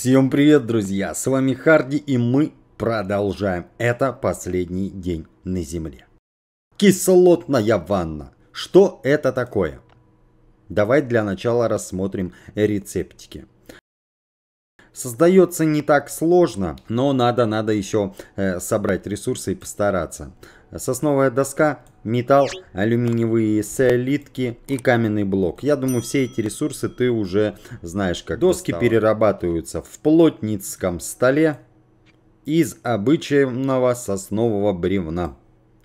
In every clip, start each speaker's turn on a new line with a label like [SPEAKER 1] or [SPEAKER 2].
[SPEAKER 1] Всем привет, друзья! С вами Харди и мы продолжаем. Это последний день на Земле. Кислотная ванна. Что это такое? Давай для начала рассмотрим рецептики. Создается не так сложно, но надо, надо еще э, собрать ресурсы и постараться сосновая доска, металл, алюминиевые солидки и каменный блок. Я думаю, все эти ресурсы ты уже знаешь, как Доски достало. перерабатываются в плотницком столе из обычного соснового бревна.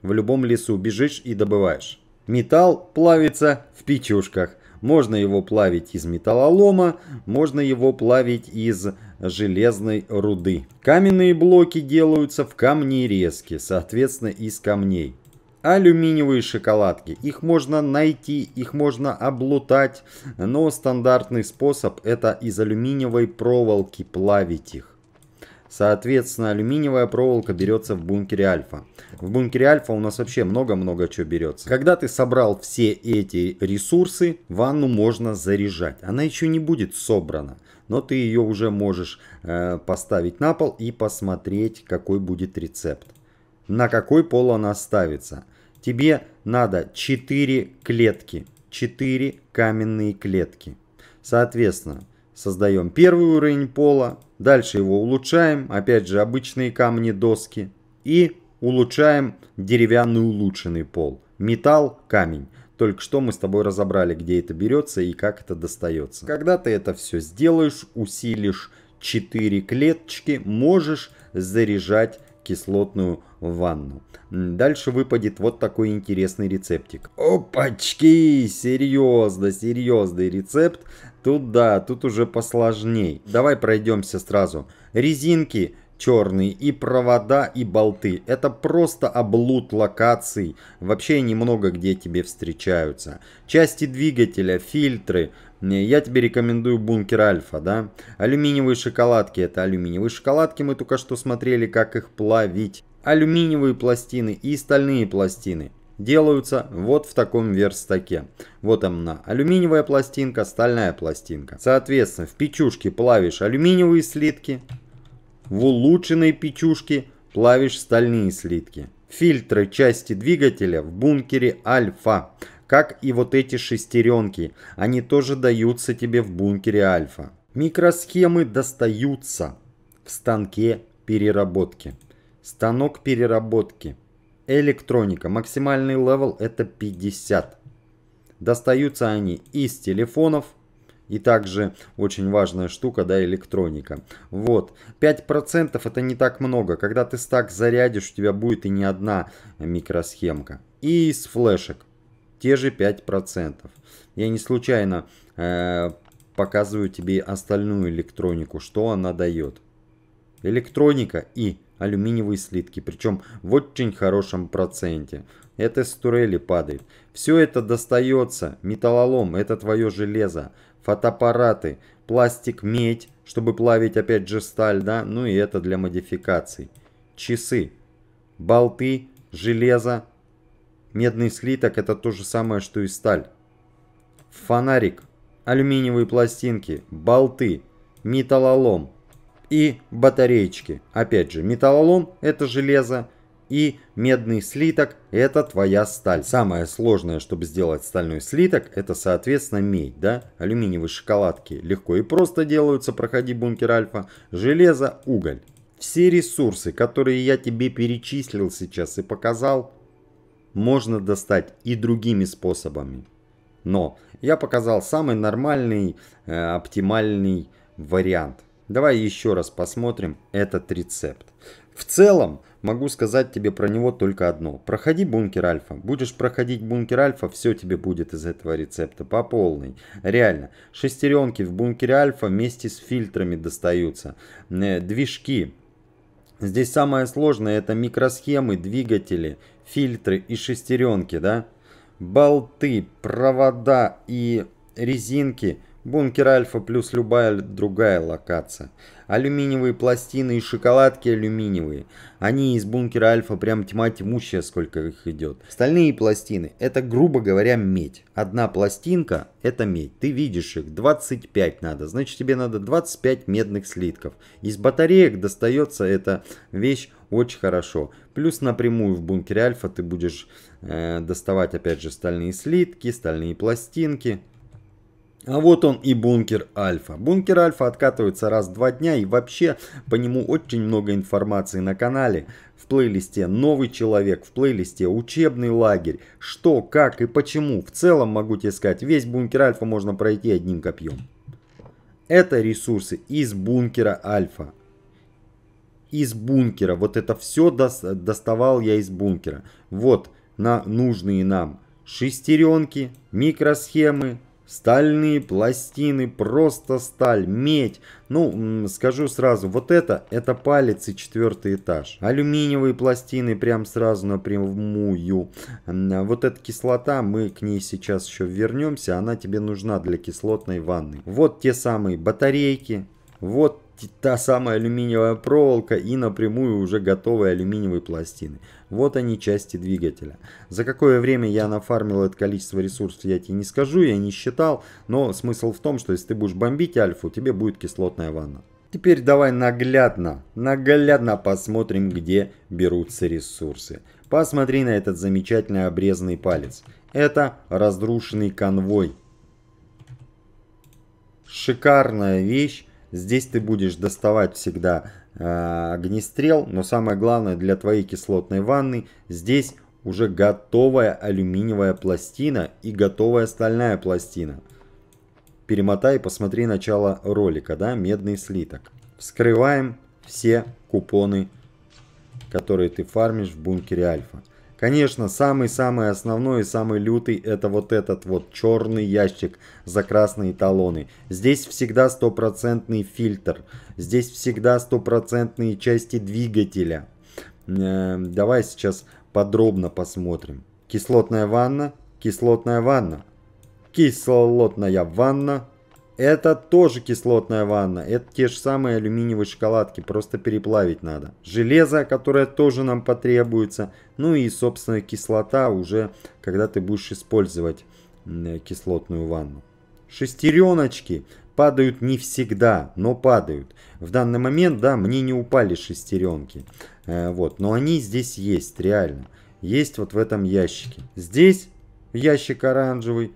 [SPEAKER 1] В любом лесу бежишь и добываешь. Металл плавится в печушках. Можно его плавить из металлолома, можно его плавить из железной руды. Каменные блоки делаются в камнерезке, соответственно из камней. Алюминиевые шоколадки. Их можно найти, их можно облутать, но стандартный способ это из алюминиевой проволоки плавить их. Соответственно, алюминиевая проволока берется в бункере Альфа. В бункере Альфа у нас вообще много-много чего берется. Когда ты собрал все эти ресурсы, ванну можно заряжать. Она еще не будет собрана, но ты ее уже можешь э, поставить на пол и посмотреть, какой будет рецепт. На какой пол она ставится. Тебе надо 4 клетки. 4 каменные клетки. Соответственно, Создаем первый уровень пола, дальше его улучшаем, опять же обычные камни, доски. И улучшаем деревянный улучшенный пол. Металл, камень. Только что мы с тобой разобрали, где это берется и как это достается. Когда ты это все сделаешь, усилишь 4 клеточки, можешь заряжать кислотную ванну. Дальше выпадет вот такой интересный рецептик. Опачки! Серьезно, серьезный рецепт. Тут да, тут уже посложней. Давай пройдемся сразу. Резинки черные и провода и болты. Это просто облуд локаций. Вообще немного где тебе встречаются. Части двигателя, фильтры. Я тебе рекомендую бункер Альфа, да? Алюминиевые шоколадки. Это алюминиевые шоколадки. Мы только что смотрели, как их плавить. Алюминиевые пластины и стальные пластины делаются вот в таком верстаке. Вот она, алюминиевая пластинка, стальная пластинка. Соответственно, в печушке плавишь алюминиевые слитки, в улучшенной печушке плавишь стальные слитки. Фильтры части двигателя в бункере Альфа, как и вот эти шестеренки, они тоже даются тебе в бункере Альфа. Микросхемы достаются в станке переработки. Станок переработки – Электроника. Максимальный левел это 50. Достаются они из телефонов. И также очень важная штука, да, электроника. Вот. 5% это не так много. Когда ты стак зарядишь, у тебя будет и не одна микросхемка. И из флешек. Те же 5%. Я не случайно э, показываю тебе остальную электронику, что она дает. Электроника и алюминиевые слитки, причем в очень хорошем проценте. Это с турели падает. Все это достается. Металлолом, это твое железо. Фотоаппараты, пластик, медь, чтобы плавить опять же сталь, да? Ну и это для модификаций. Часы, болты, железо. Медный слиток это то же самое, что и сталь. Фонарик, алюминиевые пластинки, болты, металлолом, и батареечки. Опять же, металлолом – это железо, и медный слиток – это твоя сталь. Самое сложное, чтобы сделать стальной слиток, это, соответственно, медь, да? Алюминиевые шоколадки легко и просто делаются, проходи бункер Альфа. Железо, уголь. Все ресурсы, которые я тебе перечислил сейчас и показал, можно достать и другими способами. Но я показал самый нормальный, э, оптимальный вариант – Давай еще раз посмотрим этот рецепт. В целом, могу сказать тебе про него только одно. Проходи бункер альфа. Будешь проходить бункер альфа, все тебе будет из этого рецепта по полной. Реально. Шестеренки в бункере альфа вместе с фильтрами достаются. Э, движки. Здесь самое сложное это микросхемы, двигатели, фильтры и шестеренки, да? Болты, провода и резинки – Бункер Альфа плюс любая другая локация. Алюминиевые пластины и шоколадки алюминиевые. Они из бункера Альфа прям тьма тьмущая, сколько их идет. Стальные пластины – это, грубо говоря, медь. Одна пластинка – это медь. Ты видишь их, 25 надо. Значит, тебе надо 25 медных слитков. Из батареек достается эта вещь очень хорошо. Плюс напрямую в бункере Альфа ты будешь э, доставать, опять же, стальные слитки, стальные пластинки. А вот он и бункер Альфа. Бункер Альфа откатывается раз в два дня и вообще по нему очень много информации на канале. В плейлисте «Новый человек», в плейлисте «Учебный лагерь», что, как и почему. В целом могу тебе сказать, весь бункер Альфа можно пройти одним копьем. Это ресурсы из бункера Альфа. Из бункера. Вот это все доставал я из бункера. Вот на нужные нам шестеренки, микросхемы, Стальные пластины, просто сталь, медь. Ну, скажу сразу, вот это, это палец и четвертый этаж. Алюминиевые пластины прям сразу напрямую. А вот эта кислота, мы к ней сейчас еще вернемся. Она тебе нужна для кислотной ванны. Вот те самые батарейки. Вот та самая алюминиевая проволока и напрямую уже готовые алюминиевые пластины. Вот они части двигателя. За какое время я нафармил это количество ресурсов, я тебе не скажу, я не считал, но смысл в том, что если ты будешь бомбить альфу, тебе будет кислотная ванна. Теперь давай наглядно, наглядно посмотрим, где берутся ресурсы. Посмотри на этот замечательный обрезанный палец. Это разрушенный конвой. Шикарная вещь Здесь ты будешь доставать всегда э, огнестрел, но самое главное для твоей кислотной ванны здесь уже готовая алюминиевая пластина и готовая стальная пластина. Перемотай и посмотри начало ролика, да, медный слиток. Вскрываем все купоны, которые ты фармишь в бункере Альфа. Конечно, самый-самый основной и самый лютый это вот этот вот черный ящик за красные талоны. Здесь всегда стопроцентный фильтр, здесь всегда стопроцентные части двигателя. Э, давай сейчас подробно посмотрим. Кислотная ванна, кислотная ванна, кислотная ванна, это тоже кислотная ванна. Это те же самые алюминиевые шоколадки, просто переплавить надо. Железо, которое тоже нам потребуется. Ну и, собственно, кислота уже, когда ты будешь использовать э, кислотную ванну. Шестереночки падают не всегда, но падают. В данный момент, да, мне не упали шестеренки. Э, вот, но они здесь есть, реально. Есть вот в этом ящике. Здесь ящик оранжевый,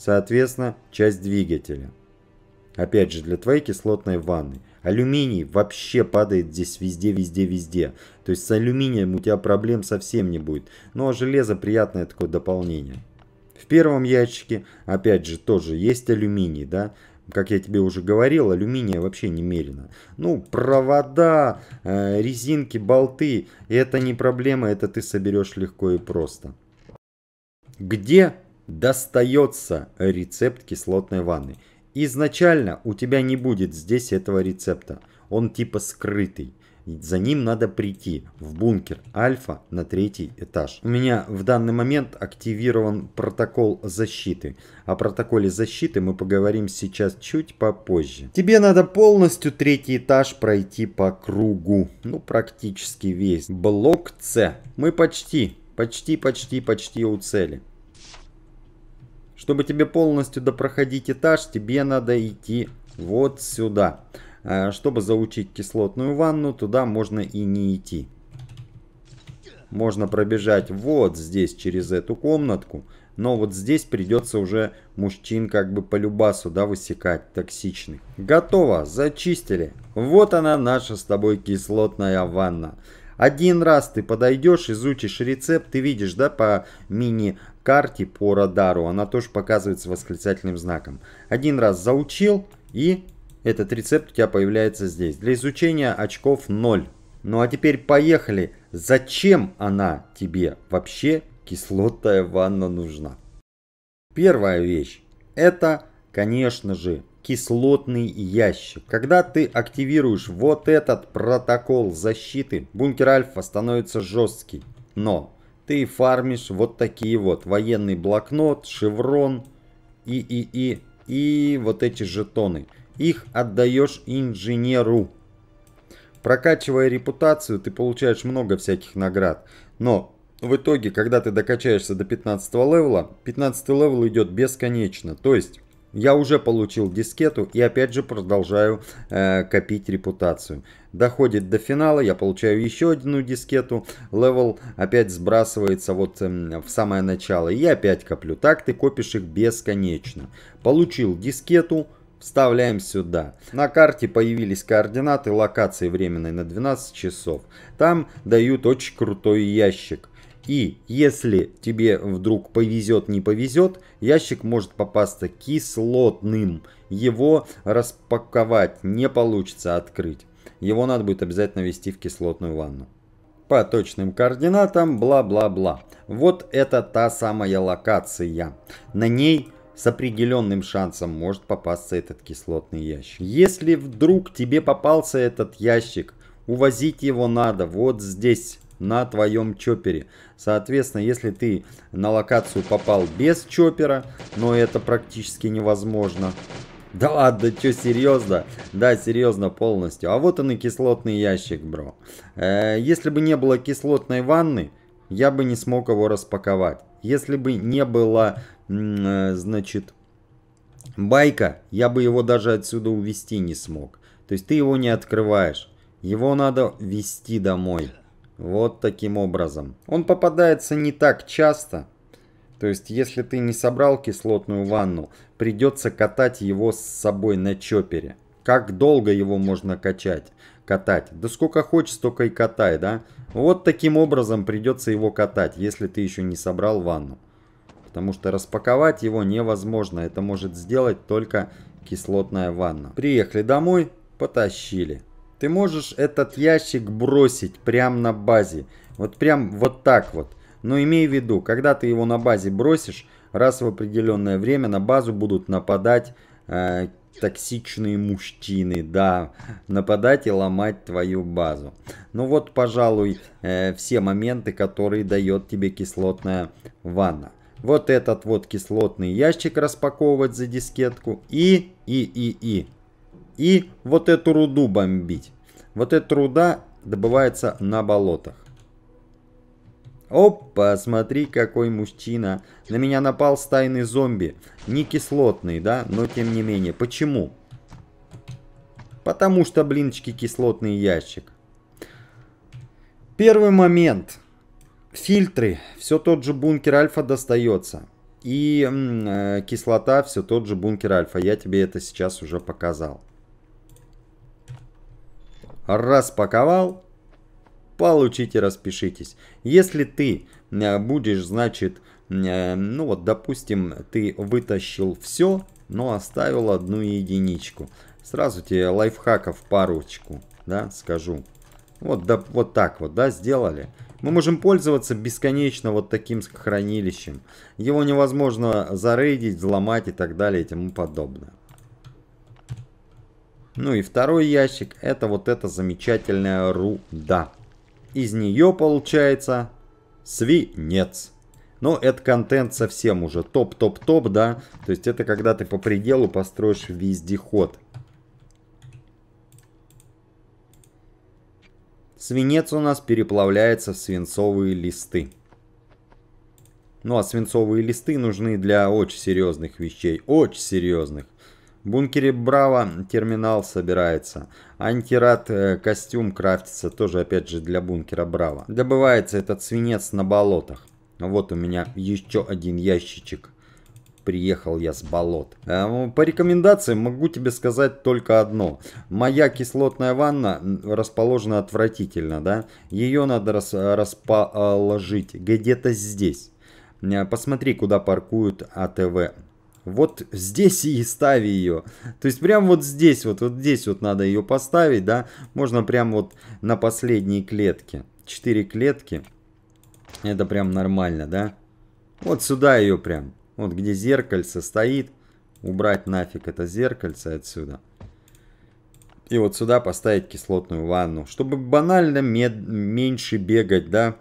[SPEAKER 1] соответственно, часть двигателя. Опять же, для твоей кислотной ванны. Алюминий вообще падает здесь везде, везде, везде. То есть с алюминием у тебя проблем совсем не будет. Ну а железо приятное такое дополнение. В первом ящике, опять же, тоже есть алюминий, да. Как я тебе уже говорил, алюминия вообще немерено. Ну, провода, э, резинки, болты, это не проблема, это ты соберешь легко и просто. Где достается рецепт кислотной ванны. Изначально у тебя не будет здесь этого рецепта. Он типа скрытый. За ним надо прийти в бункер Альфа на третий этаж. У меня в данный момент активирован протокол защиты. О протоколе защиты мы поговорим сейчас чуть попозже. Тебе надо полностью третий этаж пройти по кругу. Ну, практически весь. Блок С. Мы почти, почти, почти, почти у цели. Чтобы тебе полностью допроходить этаж, тебе надо идти вот сюда. Э, чтобы заучить кислотную ванну, туда можно и не идти. Можно пробежать вот здесь, через эту комнатку. Но вот здесь придется уже мужчин как бы по любасу, да, высекать, токсичный. Готово, зачистили. Вот она наша с тобой кислотная ванна. Один раз ты подойдешь, изучишь рецепт, ты видишь, да, по мини-карте, по радару, она тоже показывается восклицательным знаком. Один раз заучил, и этот рецепт у тебя появляется здесь. Для изучения очков 0. Ну а теперь поехали. Зачем она тебе вообще, кислотная ванна, нужна? Первая вещь. Это, конечно же, кислотный ящик. Когда ты активируешь вот этот протокол защиты, бункер Альфа становится жесткий. Но ты фармишь вот такие вот военный блокнот, шеврон и, и, и, и вот эти жетоны. Их отдаешь инженеру. Прокачивая репутацию, ты получаешь много всяких наград. Но в итоге, когда ты докачаешься до 15 левела, 15 левел идет бесконечно. То есть я уже получил дискету и опять же продолжаю э, копить репутацию. Доходит до финала, я получаю еще одну дискету, левел опять сбрасывается вот э, в самое начало. И я опять коплю. Так ты копишь их бесконечно. Получил дискету, Вставляем сюда. На карте появились координаты локации временной на 12 часов. Там дают очень крутой ящик. И если тебе вдруг повезет, не повезет, ящик может попасться кислотным. Его распаковать не получится открыть. Его надо будет обязательно вести в кислотную ванну. По точным координатам, бла-бла-бла. Вот это та самая локация. На ней с определенным шансом может попасться этот кислотный ящик. Если вдруг тебе попался этот ящик, увозить его надо вот здесь на твоем чопере. Соответственно, если ты на локацию попал без чопера, но это практически невозможно, да ладно, что, серьезно? Да, серьезно, полностью. А вот он и кислотный ящик, бро. Э, если бы не было кислотной ванны, я бы не смог его распаковать. Если бы не было, э, значит, байка, я бы его даже отсюда увести не смог. То есть ты его не открываешь. Его надо вести домой. Вот таким образом. Он попадается не так часто. То есть, если ты не собрал кислотную ванну, придется катать его с собой на чопере. Как долго его можно качать? Катать. Да сколько хочешь, столько и катай, да? Вот таким образом придется его катать, если ты еще не собрал ванну. Потому что распаковать его невозможно. Это может сделать только кислотная ванна. Приехали домой, потащили ты можешь этот ящик бросить прямо на базе. Вот прям вот так вот. Но имей в виду, когда ты его на базе бросишь, раз в определенное время на базу будут нападать э, токсичные мужчины, да, нападать и ломать твою базу. Ну вот, пожалуй, э, все моменты, которые дает тебе кислотная ванна. Вот этот вот кислотный ящик распаковывать за дискетку и, и, и, и и вот эту руду бомбить. Вот эта руда добывается на болотах. Опа, смотри, какой мужчина. На меня напал стайный зомби. Не кислотный, да, но тем не менее. Почему? Потому что, блинчики, кислотный ящик. Первый момент. Фильтры. Все тот же бункер альфа достается. И э, кислота все тот же бункер альфа. Я тебе это сейчас уже показал распаковал, получите, распишитесь. Если ты э, будешь, значит, э, ну вот, допустим, ты вытащил все, но оставил одну единичку. Сразу тебе лайфхаков парочку, да, скажу. Вот, да, вот так вот, да, сделали. Мы можем пользоваться бесконечно вот таким хранилищем. Его невозможно зарейдить, взломать и так далее и тому подобное. Ну и второй ящик это вот эта замечательная руда. Из нее получается свинец. Но это контент совсем уже топ-топ-топ, да? То есть это когда ты по пределу построишь вездеход. Свинец у нас переплавляется в свинцовые листы. Ну а свинцовые листы нужны для очень серьезных вещей. Очень серьезных бункере Браво терминал собирается. Антирад э, костюм крафтится тоже опять же для бункера Браво. Добывается этот свинец на болотах. Вот у меня еще один ящичек. Приехал я с болот. А, ну, по рекомендации могу тебе сказать только одно. Моя кислотная ванна расположена отвратительно, да? Ее надо рас э, расположить где-то здесь. Посмотри, куда паркуют АТВ. Вот здесь и стави ее. То есть прям вот здесь, вот, вот здесь вот надо ее поставить, да. Можно прям вот на последней клетке. Четыре клетки. Это прям нормально, да. Вот сюда ее прям. Вот где зеркальце стоит. Убрать нафиг это зеркальце отсюда. И вот сюда поставить кислотную ванну. Чтобы банально меньше бегать, да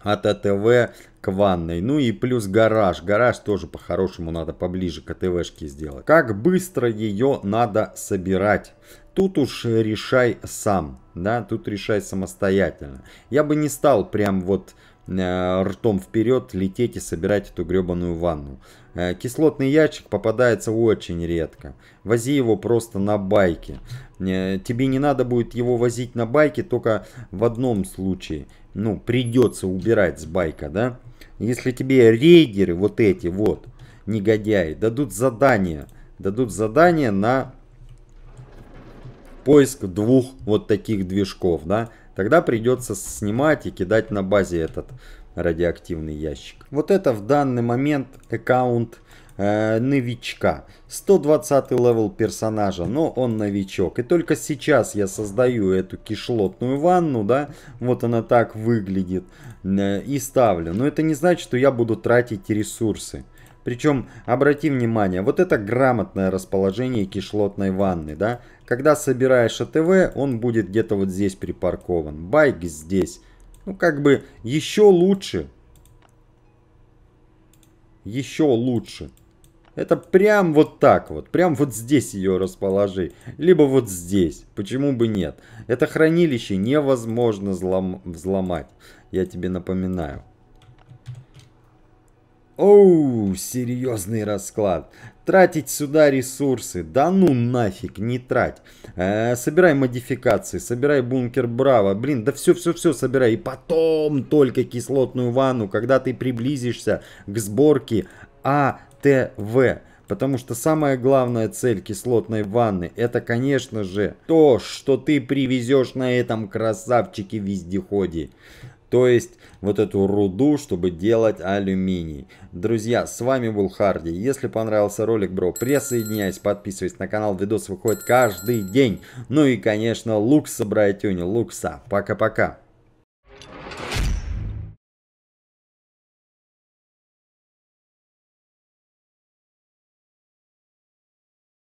[SPEAKER 1] от АТВ к ванной. Ну и плюс гараж. Гараж тоже по-хорошему надо поближе к АТВшке сделать. Как быстро ее надо собирать? Тут уж решай сам, да, тут решай самостоятельно. Я бы не стал прям вот э, ртом вперед лететь и собирать эту гребаную ванну. Э, кислотный ящик попадается очень редко. Вози его просто на байке. Э, тебе не надо будет его возить на байке, только в одном случае. Ну, придется убирать с байка, да. Если тебе рейдеры вот эти вот, негодяи, дадут задание, дадут задание на поиск двух вот таких движков, да, тогда придется снимать и кидать на базе этот радиоактивный ящик. Вот это в данный момент аккаунт э, новичка. 120 левел персонажа, но он новичок. И только сейчас я создаю эту кишлотную ванну, да, вот она так выглядит, э, и ставлю. Но это не значит, что я буду тратить ресурсы. Причем, обрати внимание, вот это грамотное расположение кислотной ванны, да. Когда собираешь АТВ, он будет где-то вот здесь припаркован. Байк здесь. Ну, как бы еще лучше. Еще лучше. Это прям вот так вот. Прям вот здесь ее расположи. Либо вот здесь. Почему бы нет? Это хранилище невозможно взлом... взломать. Я тебе напоминаю. Оу, серьезный расклад. Тратить сюда ресурсы. Да ну нафиг, не трать. Э, собирай модификации, собирай бункер Браво. Блин, да все-все-все собирай. И потом только кислотную ванну, когда ты приблизишься к сборке АТВ. Потому что самая главная цель кислотной ванны это, конечно же, то, что ты привезешь на этом красавчике вездеходе то есть вот эту руду, чтобы делать алюминий. Друзья, с вами был Харди. Если понравился ролик, бро, присоединяйся, подписывайся на канал. Видос выходит каждый день. Ну и, конечно, Лукса, братюня, Лукса. Пока-пока.